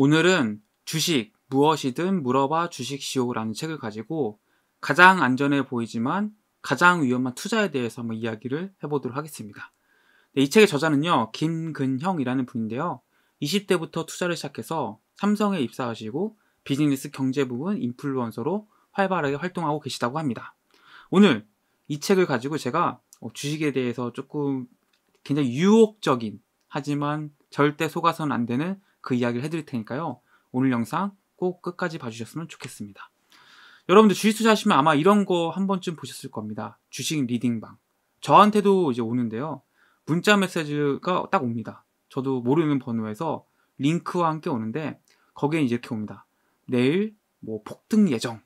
오늘은 주식 무엇이든 물어봐 주식시오라는 책을 가지고 가장 안전해 보이지만 가장 위험한 투자에 대해서 한번 이야기를 해보도록 하겠습니다. 네, 이 책의 저자는요, 김근형이라는 분인데요. 20대부터 투자를 시작해서 삼성에 입사하시고 비즈니스 경제 부분 인플루언서로 활발하게 활동하고 계시다고 합니다. 오늘 이 책을 가지고 제가 어, 주식에 대해서 조금 굉장히 유혹적인 하지만 절대 속아서는안 되는 그 이야기를 해드릴 테니까요. 오늘 영상 꼭 끝까지 봐주셨으면 좋겠습니다. 여러분들 주식 투자하시면 아마 이런 거 한 번쯤 보셨을 겁니다. 주식 리딩방. 저한테도 이제 오는데요. 문자 메시지가 딱 옵니다. 저도 모르는 번호에서 링크와 함께 오는데 거기에 이렇게 옵니다. 내일 뭐 폭등 예정,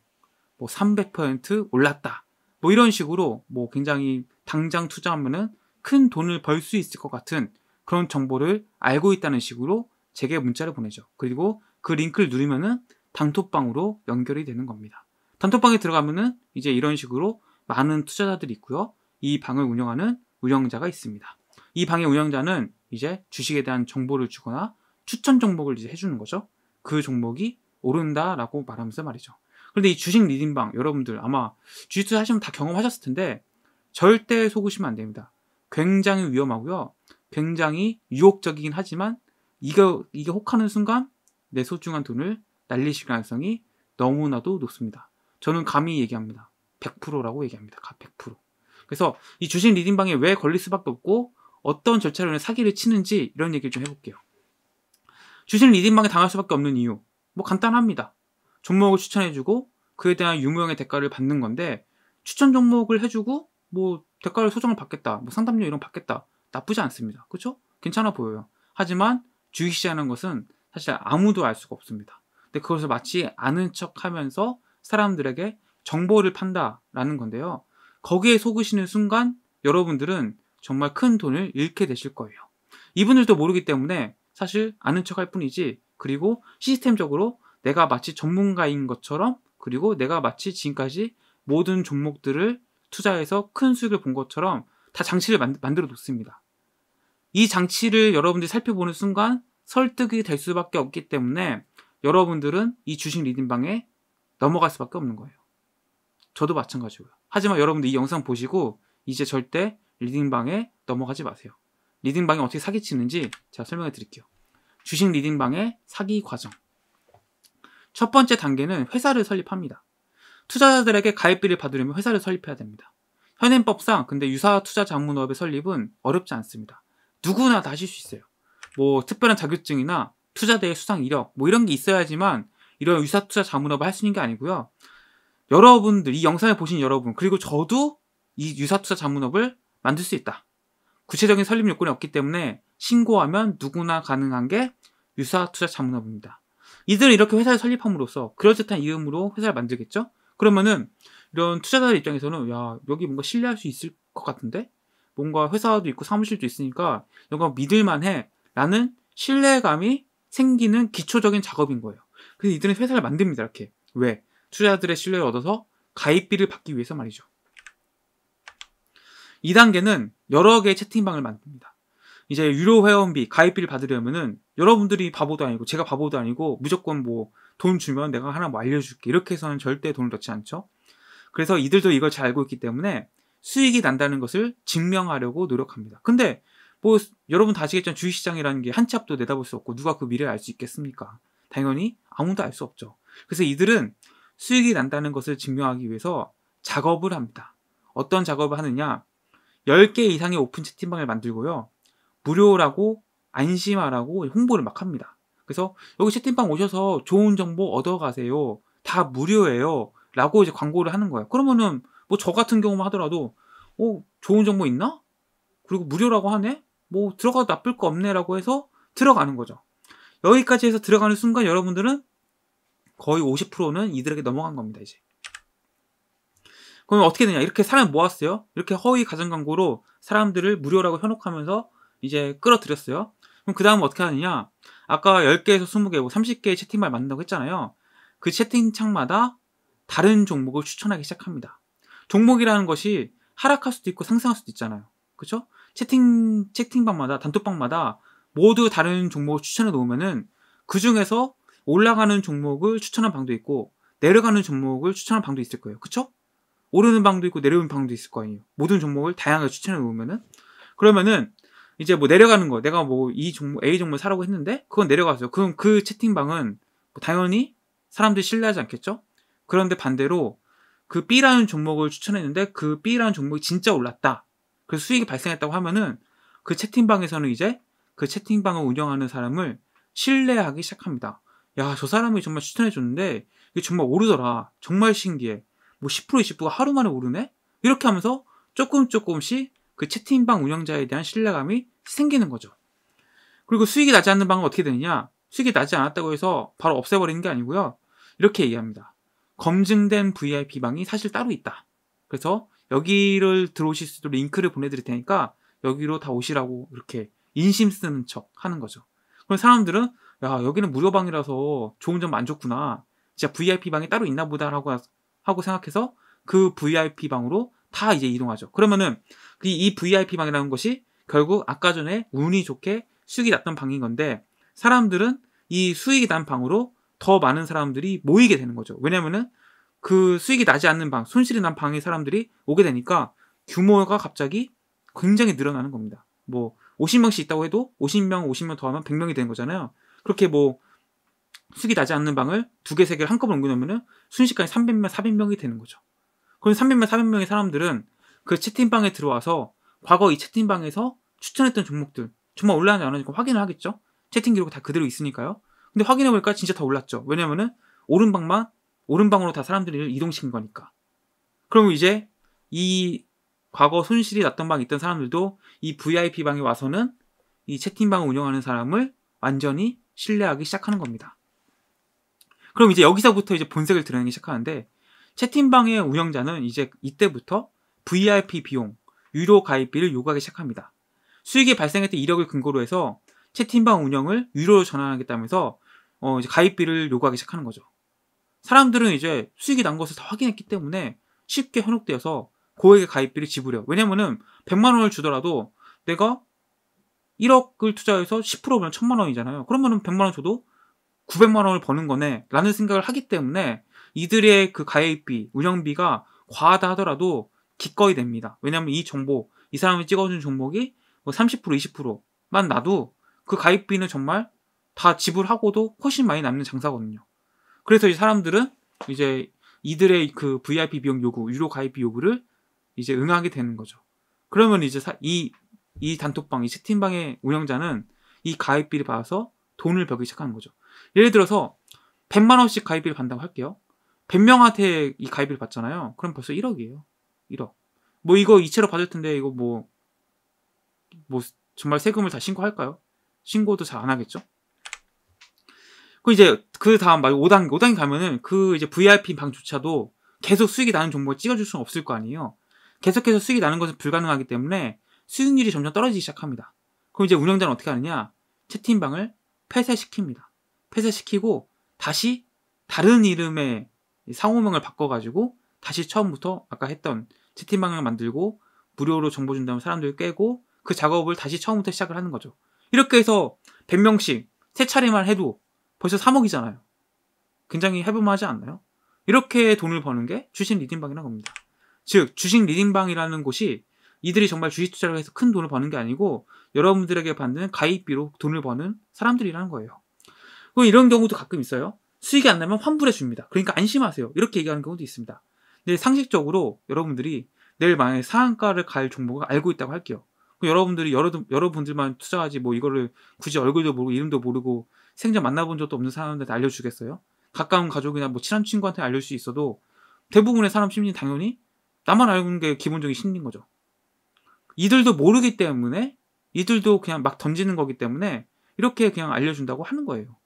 뭐 300% 올랐다, 뭐 이런 식으로 뭐 굉장히 당장 투자하면은 큰 돈을 벌 수 있을 것 같은 그런 정보를 알고 있다는 식으로 제게 문자를 보내죠. 그리고 그 링크를 누르면은 단톡방으로 연결이 되는 겁니다. 단톡방에 들어가면은 이제 이런 식으로 많은 투자자들이 있고요. 이 방을 운영하는 운영자가 있습니다. 이 방의 운영자는 이제 주식에 대한 정보를 주거나 추천 종목을 이제 해주는 거죠. 그 종목이 오른다라고 말하면서 말이죠. 그런데 이 주식 리딩방 여러분들 아마 주식 투자 하시면 다 경험하셨을 텐데 절대 속으시면 안 됩니다. 굉장히 위험하고요. 굉장히 유혹적이긴 하지만 이거 이게 혹하는 순간 내 소중한 돈을 날리실 가능성이 너무나도 높습니다. 저는 감히 얘기합니다. 100%라고 얘기합니다. 100%. 그래서 이 주식 리딩방에 왜 걸릴 수밖에 없고 어떤 절차로 사기를 치는지 이런 얘기를 좀 해볼게요. 주식 리딩방에 당할 수밖에 없는 이유. 뭐 간단합니다. 종목을 추천해주고 그에 대한 유무형의 대가를 받는 건데 추천 종목을 해주고 뭐 대가를 소정을 받겠다, 뭐 상담료 이런 받겠다 나쁘지 않습니다. 그렇죠? 괜찮아 보여요. 하지만 주의시장이는 것은 사실 아무도 알 수가 없습니다. 근데 그것을 마치 아는 척 하면서 사람들에게 정보를 판다라는 건데요. 거기에 속으시는 순간 여러분들은 정말 큰 돈을 잃게 되실 거예요. 이분들도 모르기 때문에 사실 아는 척할 뿐이지 그리고 시스템적으로 내가 마치 전문가인 것처럼 그리고 내가 마치 지금까지 모든 종목들을 투자해서 큰 수익을 본 것처럼 다 장치를 만, 만들어 놓습니다. 이 장치를 여러분들이 살펴보는 순간 설득이 될 수밖에 없기 때문에 여러분들은 이 주식 리딩방에 넘어갈 수밖에 없는 거예요. 저도 마찬가지고요. 하지만 여러분들 이 영상 보시고 이제 절대 리딩방에 넘어가지 마세요. 리딩방이 어떻게 사기치는지 제가 설명해 드릴게요. 주식 리딩방의 사기 과정. 첫 번째 단계는 회사를 설립합니다. 투자자들에게 가입비를 받으려면 회사를 설립해야 됩니다. 현행법상 근데 유사 투자 자문업의 설립은 어렵지 않습니다. 누구나 다 하실 수 있어요. 뭐 특별한 자격증이나 투자대의 수상 이력 뭐 이런 게 있어야지만 이런 유사 투자 자문업을 할 수 있는 게 아니고요. 여러분들 이 영상을 보신 여러분 그리고 저도 이 유사 투자 자문업을 만들 수 있다. 구체적인 설립 요건이 없기 때문에 신고하면 누구나 가능한 게 유사 투자 자문업입니다. 이들은 이렇게 회사를 설립함으로써 그럴듯한 이름으로 회사를 만들겠죠? 그러면은 이런 투자자들 입장에서는 야 여기 뭔가 신뢰할 수 있을 것 같은데 뭔가 회사도 있고 사무실도 있으니까 뭔가 믿을만해 라는 신뢰감이 생기는 기초적인 작업인 거예요. 그래서 이들은 회사를 만듭니다. 이렇게. 왜? 투자자들의 신뢰를 얻어서 가입비를 받기 위해서 말이죠. 2단계는 여러 개의 채팅방을 만듭니다. 이제 유료 회원비, 가입비를 받으려면은 여러분들이 바보도 아니고 제가 바보도 아니고 무조건 뭐 돈 주면 내가 하나 뭐 알려줄게. 이렇게 해서는 절대 돈을 넣지 않죠. 그래서 이들도 이걸 잘 알고 있기 때문에 수익이 난다는 것을 증명하려고 노력합니다. 근데 뭐 여러분 다 아시겠지만 주식시장이라는 게한치 앞도 내다볼 수 없고 누가 그 미래를 알 수 있겠습니까? 당연히 아무도 알 수 없죠. 그래서 이들은 수익이 난다는 것을 증명하기 위해서 작업을 합니다. 어떤 작업을 하느냐? 10개 이상의 오픈 채팅방을 만들고요. 무료라고 안심하라고 홍보를 막 합니다. 그래서 여기 채팅방 오셔서 좋은 정보 얻어가세요. 다 무료예요. 라고 이제 광고를 하는 거예요. 그러면은 뭐 저 같은 경우만 하더라도 어, 좋은 정보 있나? 그리고 무료라고 하네? 뭐 들어가도 나쁠 거 없네라고 해서 들어가는 거죠. 여기까지 해서 들어가는 순간 여러분들은 거의 50%는 이들에게 넘어간 겁니다, 이제. 그러면 어떻게 되냐? 이렇게 사람 모았어요. 이렇게 허위 가정 광고로 사람들을 무료라고 현혹하면서 이제 끌어들였어요. 그럼 그 다음 어떻게 하느냐? 아까 10개에서 20개, 30개의 뭐 채팅말 만든다고 했잖아요. 그 채팅창마다 다른 종목을 추천하기 시작합니다. 종목이라는 것이 하락할 수도 있고 상승할 수도 있잖아요. 그렇죠? 채팅 채팅방마다 단톡방마다 모두 다른 종목을 추천해 놓으면은 그 중에서 올라가는 종목을 추천한 방도 있고 내려가는 종목을 추천한 방도 있을 거예요. 그쵸? 오르는 방도 있고 내려오는 방도 있을 거 아니에요. 모든 종목을 다양하게 추천해 놓으면은 그러면은 이제 뭐 내려가는 거 내가 뭐 이 종목 A 종목 사라고 했는데 그건 내려가죠. 그럼 그 채팅방은 뭐 당연히 사람들이 신뢰하지 않겠죠? 그런데 반대로 그 B라는 종목을 추천했는데 그 B라는 종목이 진짜 올랐다. 그 수익이 발생했다고 하면은 그 채팅방에서는 이제 그 채팅방을 운영하는 사람을 신뢰하기 시작합니다. 야, 저 사람이 정말 추천해줬는데 이게 정말 오르더라. 정말 신기해. 뭐 10% 20%가 하루 만에 오르네? 이렇게 하면서 조금 조금씩 그 채팅방 운영자에 대한 신뢰감이 생기는 거죠. 그리고 수익이 나지 않는 방은 어떻게 되느냐? 수익이 나지 않았다고 해서 바로 없애버리는 게 아니고요. 이렇게 얘기합니다. 검증된 VIP 방이 사실 따로 있다. 그래서 여기를 들어오실 수 있도록 링크를 보내드릴 테니까 여기로 다 오시라고 이렇게 인심 쓰는 척 하는 거죠. 그럼 사람들은 야 여기는 무료 방이라서 좋은 점 안 좋구나. 진짜 VIP 방이 따로 있나 보다라고 하고 생각해서 그 VIP 방으로 다 이제 이동하죠. 그러면은 그 이 VIP 방이라는 것이 결국 아까 전에 운이 좋게 수익이 났던 방인 건데 사람들은 이 수익이 난 방으로 더 많은 사람들이 모이게 되는 거죠. 왜냐면은 그 수익이 나지 않는 방, 손실이 난 방에 사람들이 오게 되니까 규모가 갑자기 굉장히 늘어나는 겁니다. 뭐 50명씩 있다고 해도 50명, 50명 더하면 100명이 되는 거잖아요. 그렇게 뭐 수익이 나지 않는 방을 두 개, 세 개를 한꺼번에 옮겨놓으면 순식간에 300명, 400명이 되는 거죠. 그럼 300명, 400명의 사람들은 그 채팅방에 들어와서 과거 이 채팅방에서 추천했던 종목들 정말 올라가는지 안 하는지 확인을 하겠죠. 채팅 기록이 다 그대로 있으니까요. 근데 확인해보니까 진짜 더 올랐죠. 왜냐면은 오른 방만 오른방으로 다 사람들을 이동시킨 거니까. 그럼 이제 이 과거 손실이 났던 방에 있던 사람들도 이 VIP 방에 와서는 이 채팅방을 운영하는 사람을 완전히 신뢰하기 시작하는 겁니다. 그럼 이제 여기서부터 이제 본색을 드러내기 시작하는데 채팅방의 운영자는 이제 이때부터 VIP 비용, 유료 가입비를 요구하기 시작합니다. 수익이 발생했던 이력을 근거로 해서 채팅방 운영을 유료로 전환하겠다면서 어, 이제 가입비를 요구하기 시작하는 거죠. 사람들은 이제 수익이 난 것을 다 확인했기 때문에 쉽게 현혹되어서 고액의 가입비를 지불해요. 왜냐면은 100만 원을 주더라도 내가 1억을 투자해서 10%면 1000만 원이잖아요. 그러면은 100만 원 줘도 900만 원을 버는 거네 라는 생각을 하기 때문에 이들의 그 가입비, 운영비가 과하다 하더라도 기꺼이 됩니다. 왜냐면이 정보, 이 사람이 찍어준 종목이 뭐 30%, 20%만 나도 그 가입비는 정말 다 지불하고도 훨씬 많이 남는 장사거든요. 그래서 이 사람들은 이제 이들의 그 VIP 비용 요구, 유료 가입 요구를 이제 응하게 되는 거죠. 그러면 이제 사, 이, 이 단톡방, 이 채팅방의 운영자는 이 가입비를 받아서 돈을 벌기 시작하는 거죠. 예를 들어서 100만원씩 가입비를 받는다고 할게요. 100명한테 이 가입비를 받잖아요. 그럼 벌써 1억이에요. 1억. 뭐 이거 이체로 받을 텐데 이거 뭐, 뭐 정말 세금을 다 신고할까요? 신고도 잘 안 하겠죠? 그 이제 그 다음 말고 5단계, 5단계 가면은 그 이제 VIP 방조차도 계속 수익이 나는 종목을 찍어줄 수는 없을 거 아니에요. 계속해서 수익이 나는 것은 불가능하기 때문에 수익률이 점점 떨어지기 시작합니다. 그럼 이제 운영자는 어떻게 하느냐? 채팅방을 폐쇄시킵니다. 폐쇄시키고 다시 다른 이름의 상호명을 바꿔가지고 다시 처음부터 아까 했던 채팅방을 만들고 무료로 정보 준다면 사람들 을 깨고 그 작업을 다시 처음부터 시작을 하는 거죠. 이렇게 해서 100명씩 세 차례만 해도 벌써 3억이잖아요. 굉장히 해볼만하지 않나요? 이렇게 돈을 버는 게 주식 리딩방이라는 겁니다. 즉 주식 리딩방이라는 곳이 이들이 정말 주식 투자를 해서 큰 돈을 버는 게 아니고 여러분들에게 받는 가입비로 돈을 버는 사람들이라는 거예요. 그리고 이런 경우도 가끔 있어요. 수익이 안 나면 환불해 줍니다. 그러니까 안심하세요. 이렇게 얘기하는 경우도 있습니다. 근데 상식적으로 여러분들이 내일 만약에 상한가를 갈 종목을 알고 있다고 할게요. 여러분들이 여러, 여러분들만 투자하지 뭐 이거를 굳이 얼굴도 모르고 이름도 모르고 생전 만나본 적도 없는 사람한테 알려주겠어요? 가까운 가족이나 뭐 친한 친구한테 알릴 수 있어도 대부분의 사람 심리는 당연히 나만 알고 는게 기본적인 심리인 거죠. 이들도 모르기 때문에 이들도 그냥 막 던지는 거기 때문에 이렇게 그냥 알려준다고 하는 거예요.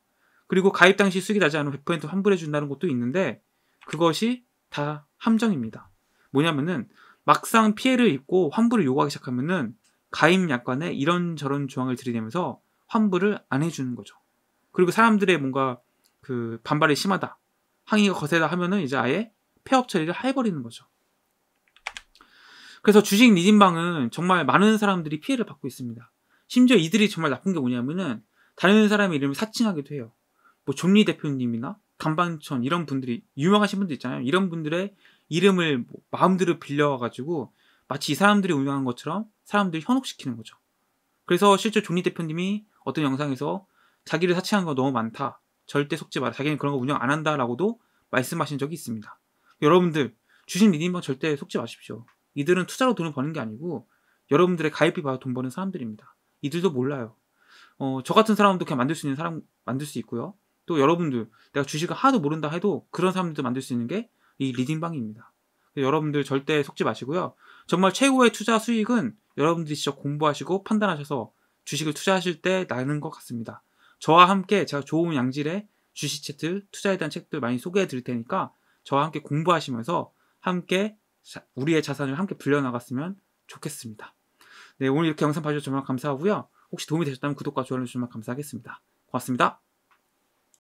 그리고 가입 당시 수익이 나지 않으면 100% 환불해 준다는 것도 있는데 그것이 다 함정입니다. 뭐냐면은 막상 피해를 입고 환불을 요구하기 시작하면은 가입 약관에 이런저런 조항을 들이대면서 환불을 안 해주는 거죠. 그리고 사람들의 뭔가 그 반발이 심하다. 항의가 거세다 하면은 이제 아예 폐업 처리를 해버리는 거죠. 그래서 주식 리딩방은 정말 많은 사람들이 피해를 받고 있습니다. 심지어 이들이 정말 나쁜 게 뭐냐면은 다른 사람의 이름을 사칭하기도 해요. 뭐 존리 대표님이나 단반천 이런 분들이 유명하신 분들 있잖아요. 이런 분들의 이름을 뭐 마음대로 빌려와가지고 마치 이 사람들이 운영한 것처럼 사람들이 현혹시키는 거죠. 그래서 실제 존리 대표님이 어떤 영상에서 자기를 사칭한 거 너무 많다. 절대 속지 마라. 자기는 그런 거 운영 안 한다라고도 말씀하신 적이 있습니다. 여러분들 주식 리딩방 뭐 절대 속지 마십시오. 이들은 투자로 돈을 버는 게 아니고 여러분들의 가입비 받아 돈 버는 사람들입니다. 이들도 몰라요. 어, 저 같은 사람도 그냥 만들 수 있는 사람 만들 수 있고요. 또 여러분들 내가 주식을 하나도 모른다 해도 그런 사람들도 만들 수 있는 게 이 리딩방입니다. 여러분들 절대 속지 마시고요. 정말 최고의 투자 수익은 여러분들이 직접 공부하시고 판단하셔서 주식을 투자하실 때 나는 것 같습니다. 저와 함께 제가 좋은 양질의 주식 채트, 투자에 대한 책들 많이 소개해 드릴 테니까 저와 함께 공부하시면서 함께 우리의 자산을 함께 불려나갔으면 좋겠습니다. 네, 오늘 이렇게 영상 봐주셔서 정말 감사하고요. 혹시 도움이 되셨다면 구독과 좋아요 주시면 감사하겠습니다. 고맙습니다.